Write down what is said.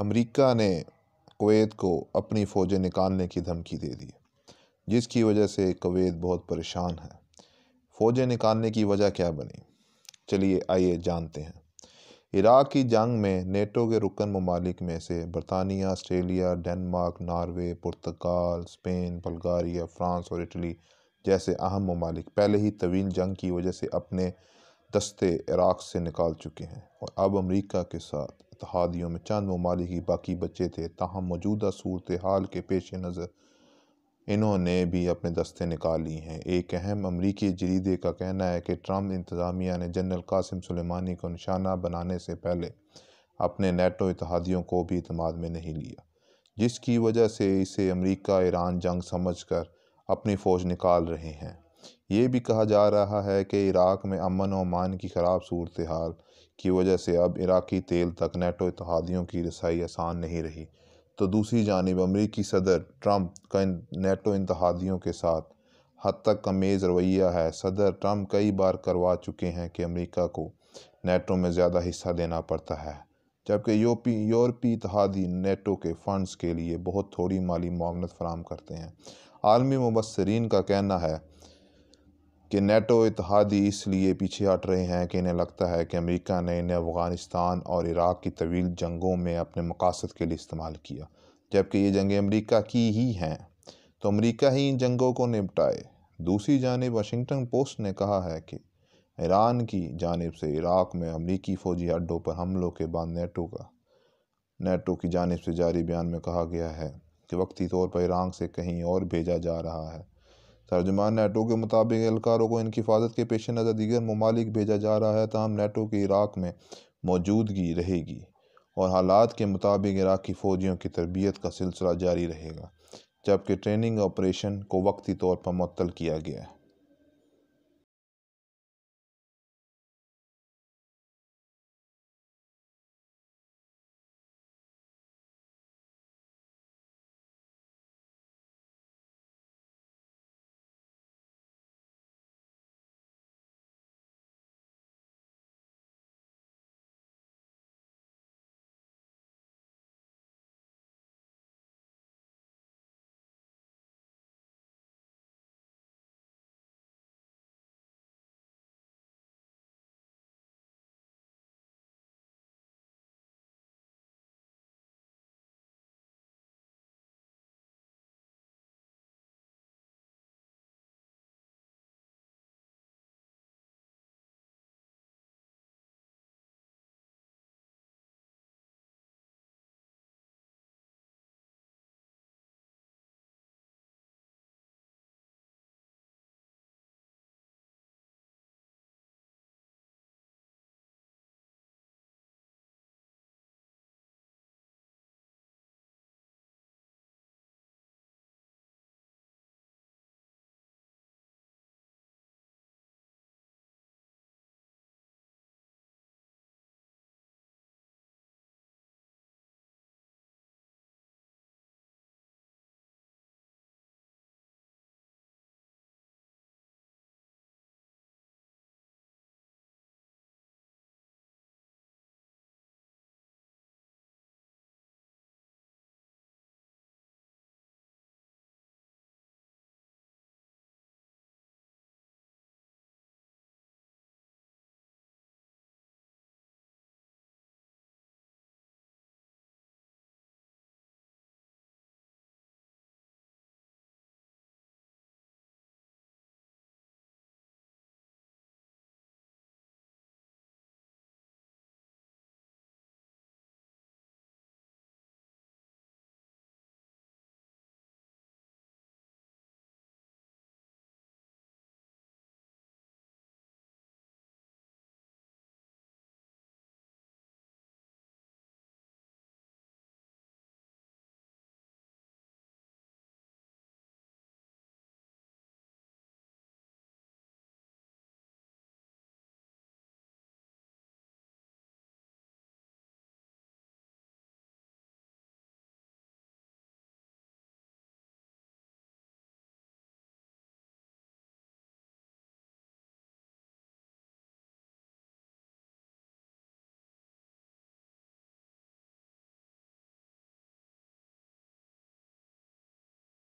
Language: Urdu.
امریکہ نے کویت کو اپنی فوجیں نکالنے کی دھمکی دے دی جس کی وجہ سے کویت بہت پریشان ہے فوجیں نکالنے کی وجہ کیا بنی چلیے آئیے جانتے ہیں عراق کی جنگ میں نیٹو کے رکن ممالک میں سے برطانیہ آسٹریلیا ڈنمارک ناروے پرتگال اسپین بلگاریا فرانس اور اٹلی جیسے اہم ممالک پہلے ہی طویل جنگ کی وجہ سے اپنے دستے عراق سے نکال چکے ہیں اور اب امریکہ کے ساتھ اتحادیوں میں چند ممالک ہی باقی بچے تھے تاہم موجودہ صورتحال کے پیش نظر انہوں نے بھی اپنے دستے نکال لی ہیں ایک اہم امریکی جریدے کا کہنا ہے کہ ٹرمپ انتظامیہ نے جنرل قاسم سلیمانی کو نشانہ بنانے سے پہلے اپنے نیٹو اتحادیوں کو بھی اعتماد میں نہیں لیا جس کی وجہ سے اسے امریکہ ایران جنگ سمجھ کر اپنی فوج نکال رہے ہیں یہ بھی کہا جا رہا ہے کہ عراق میں امن و امان کی خراب صورتحال کی وجہ سے اب عراقی تیل تک نیٹو اتحادیوں کی رسائی آسان نہیں رہی تو دوسری جانب امریکی صدر ٹرمپ کا نیٹو انتحادیوں کے ساتھ حد تک کمیز رویہ ہے صدر ٹرمپ کئی بار کروا چکے ہیں کہ امریکہ کو نیٹو میں زیادہ حصہ دینا پڑتا ہے جبکہ یورپی اتحادی نیٹو کے فنڈز کے لیے بہت تھوڑی مالی معاملت فراہم کرتے ہیں عالمی مبصرین کا کہنا ہے کہ نیٹو اتحادی اس لیے پیچھے ہٹ رہے ہیں کہ انہیں لگتا ہے کہ امریکہ نے انہیں افغانستان اور عراق کی طویل جنگوں میں اپنے مقاصد کے لیے استعمال کیا جبکہ یہ جنگیں امریکہ کی ہی ہیں تو امریکہ ہی ان جنگوں کو نپٹائے دوسری جانب واشنگٹن پوسٹ نے کہا ہے کہ ایران کی جانب سے عراق میں امریکی فوجی اڈوں پر حملوں کے بعد نیٹو کا نیٹو کی جانب سے جاری بیان میں کہا گیا ہے کہ وقتی طور پر ایران سے کہیں اور بھیجا جا رہا ہے ترجمان نیٹو کے مطابق اہلکاروں کو ان کی حفاظت کے پیش نظر دیگر ممالک بھیجا جا رہا ہے تاہم نیٹو کے عراق میں موجودگی رہے گی اور حالات کے مطابق عراقی فوجیوں کی تربیت کا سلسلہ جاری رہے گا جبکہ ٹریننگ آپریشن کو وقتی طور پر معطل کیا گیا ہے